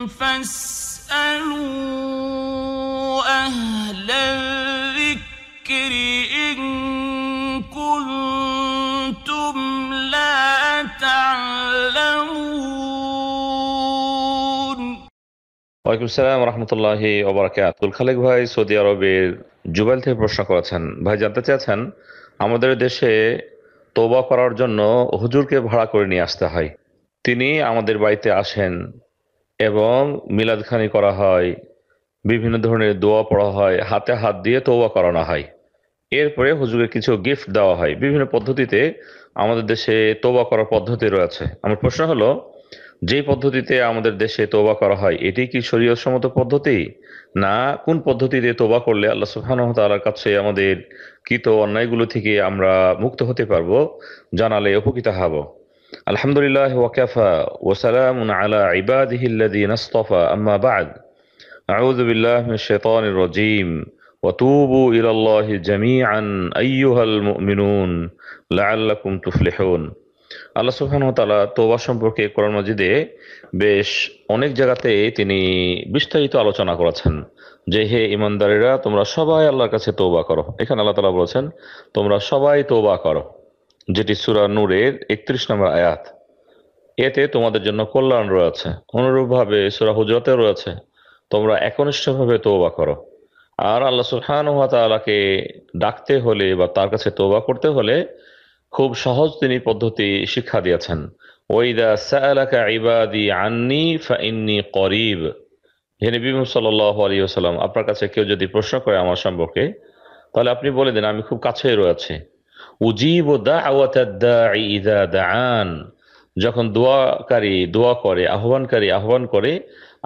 فاسألوا أهل الذكر إن كنتم খালেক ভাই সৌদি আরবের জুবাইল থেকে প্রশ্ন করেছেন ভাই জানতে চেয়েছেন আমাদের দেশে তোবা করার জন্য হুজুরকে ভাড়া করে নিয়ে আসতে হয় তিনি আমাদের বাড়িতে আসেন এবং মিলাদখানি করা হয় বিভিন্ন ধরনের দোয়া পড়া হয় হাতে হাত দিয়ে তোয়া করানো হয় এরপরে হুজুরে কিছু গিফট দেওয়া হয় বিভিন্ন পদ্ধতিতে আমাদের দেশে তোবা করার পদ্ধতি রয়েছে আমার প্রশ্ন হলো যে পদ্ধতিতে আমাদের দেশে তোবা করা হয় এটি কি শরীয়সম্মত পদ্ধতি না কোন পদ্ধতিতে তোবা করলে আল্লাহ সুবহানাহু তাআলার কাছে আমাদের কৃত অন্যায়গুলো থেকে আমরা মুক্ত হতে পারবো জানালে উপকৃত হব আলহামদুলিল্লাহ ওয়াকাফা ওসালাম আলা ইবাদিহিল্লাদি নাস্তফা আম্মা বাদ أعوذ بالله من الشيطان الرجيم وتوبوا إلى الله جميعا أيها المؤمنون لعلكم تفلحون আল্লাহ সুবহান তালা তোবা সম্পর্কে কোরআন মাজিদে বেশ অনেক জায়গাতে তিনি বিস্তারিত আলোচনা করেছেন যে হে ইমানদারেরা তোমরা সবাই আল্লাহর কাছে তোবা করো এখানে আল্লাহ তালা বলেছেন তোমরা সবাই তোবা করো যেটি সুরা নূরের একত্রিশ নম্বর আয়াত এতে তোমাদের জন্য কল্যাণ রয়েছে অনুরূপভাবে সুরা হুজরাতে রয়েছে তোমরা একনিষ্ঠভাবে তোবা করো আর আল্লাহ সুলহান তালাকে ডাকতে হলে বা তার কাছে তোবা করতে হলে খুব সহজ তিনি পদ্ধতি শিক্ষা দিয়েছেন ওইদা সালাকা ইবাদি আন্নি ফাইন্নি করিব হে নবী সাল্লাহ আলী আপনার কাছে কেউ যদি প্রশ্ন করে আমার সম্পর্কে তাহলে আপনি বলে দিন আমি খুব কাছেই রয়েছে উজিব ইদা যখন দোয়াকারী দোয়া করে আহ্বানকারী আহ্বান করে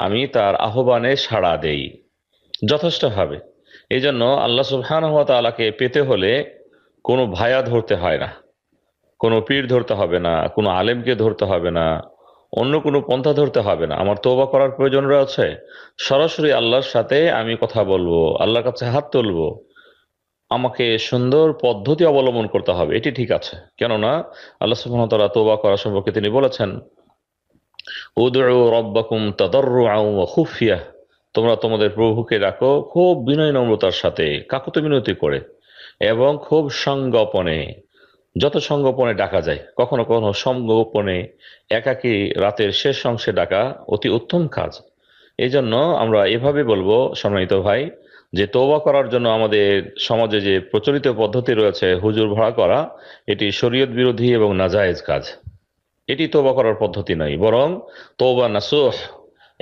আমি তার আহ্বানে সাড়া দেই যথেষ্টভাবে এই জন্য আল্লাহ সুবহান তালাকে পেতে হলে কোনো ভায়া ধরতে হয় না কোনো পীর ধরতে হবে না কোনো আলেমকে ধরতে হবে না অন্য কোনো পন্থা ধরতে হবে না আমার তোবা করার প্রয়োজন রয়েছে সরাসরি আল্লাহর সাথে আমি কথা বলবো আল্লাহর কাছে হাত তুলবো আমাকে সুন্দর পদ্ধতি অবলম্বন করতে হবে এটি ঠিক আছে কেননা আল্লাহ সুবহানাহু তাআলা তোবা করা সম্পর্কে তিনি বলেছেন খুফিয়া তোমরা তোমাদের প্রভুকে ডাকো খুব বিনয় নম্রতার সাথে কাকুতি মিনতি করে এবং খুব সংগোপনে যত সংগোপনে ডাকা যায় কখনো কখনো সংগোপনে একাকি রাতের শেষ অংশে ডাকা অতি উত্তম কাজ এই জন্য আমরা এভাবে বলবো সম্মানিত ভাই যে তৌবা করার জন্য আমাদের সমাজে যে প্রচলিত পদ্ধতি রয়েছে হুজুর ভাড়া করা এটি শরীয়ত বিরোধী এবং নাজায়েজ কাজ এটি তৌবা করার পদ্ধতি নয় বরং তৌবা নাসুহ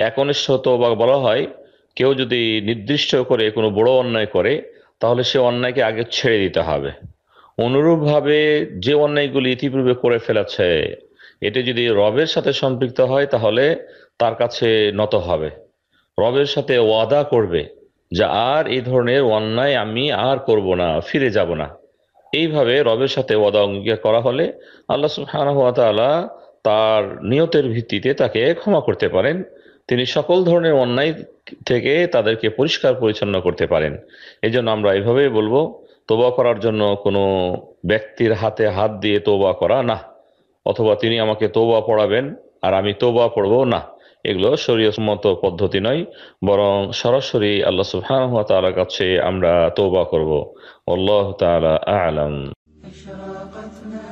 একনিষ্ঠ তৌবা বলা হয় কেউ যদি নির্দিষ্ট করে কোনো বড় অন্যায় করে তাহলে সে অন্যায়কে আগে ছেড়ে দিতে হবে অনুরূপভাবে যে অন্যায়গুলি ইতিপূর্বে করে ফেলেছে এটি যদি রবের সাথে সম্পৃক্ত হয় তাহলে তার কাছে নত হবে রবের সাথে ওয়াদা করবে যা আর এই ধরনের অন্যায় আমি আর করব না ফিরে যাব না এইভাবে রবের সাথে ওয়াদা অঙ্গীকার করা হলে আল্লাহ সুহানহাতালা তার নিয়তের ভিত্তিতে তাকে ক্ষমা করতে পারেন তিনি সকল ধরনের অন্যায় থেকে তাদেরকে পরিষ্কার পরিচ্ছন্ন করতে পারেন জন্য আমরা এইভাবেই বলবো তোবা করার জন্য কোনো ব্যক্তির হাতে হাত দিয়ে তোবা করা না অথবা তিনি আমাকে তোবা পড়াবেন আর আমি তোবা পড়বো না এগুলো মতো পদ্ধতি নয় বরং সরাসরি আল্লাহ সুবহান ওয়া কাছে আমরা তৌবা করবো আল্লাহ তাআলা আলম